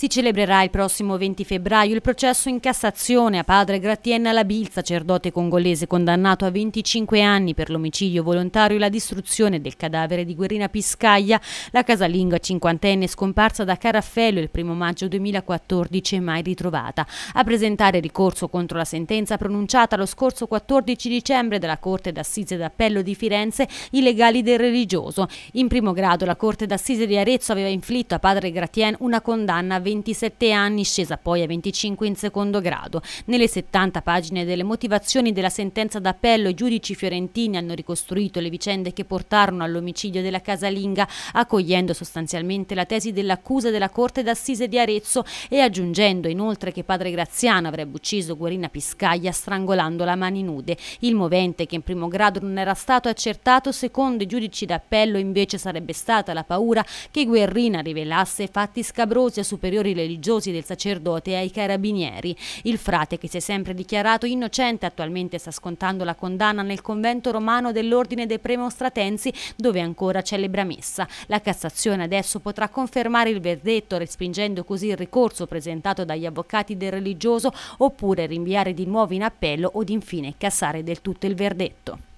Si celebrerà il prossimo 20 febbraio il processo in Cassazione a padre Gratienna Labil, sacerdote congolese condannato a 25 anni per l'omicidio volontario e la distruzione del cadavere di Guerrina Piscaglia, la casalinga cinquantenne scomparsa da Caraffello il 1 maggio 2014 e mai ritrovata. A presentare ricorso contro la sentenza pronunciata lo scorso 14 dicembre dalla Corte d'Assise d'Appello di Firenze i legali del religioso. In primo grado la Corte d'Assise di Arezzo aveva inflitto a padre Grattien una condanna a 20 27 anni, scesa poi a 25 in secondo grado. Nelle 70 pagine delle motivazioni della sentenza d'appello i giudici fiorentini hanno ricostruito le vicende che portarono all'omicidio della casalinga, accogliendo sostanzialmente la tesi dell'accusa della Corte d'Assise di Arezzo e aggiungendo inoltre che padre Graziano avrebbe ucciso Guerina Piscaglia strangolandola a mani nude. Il movente che in primo grado non era stato accertato, secondo i giudici d'appello invece sarebbe stata la paura che Guerrina rivelasse fatti scabrosi a superiori superiori religiosi del sacerdote e ai carabinieri. Il frate, che si è sempre dichiarato innocente, attualmente sta scontando la condanna nel convento romano dell'Ordine dei Premostratensi, dove ancora celebra messa. La Cassazione adesso potrà confermare il verdetto, respingendo così il ricorso presentato dagli avvocati del religioso, oppure rinviare di nuovo in appello o infine cassare del tutto il verdetto.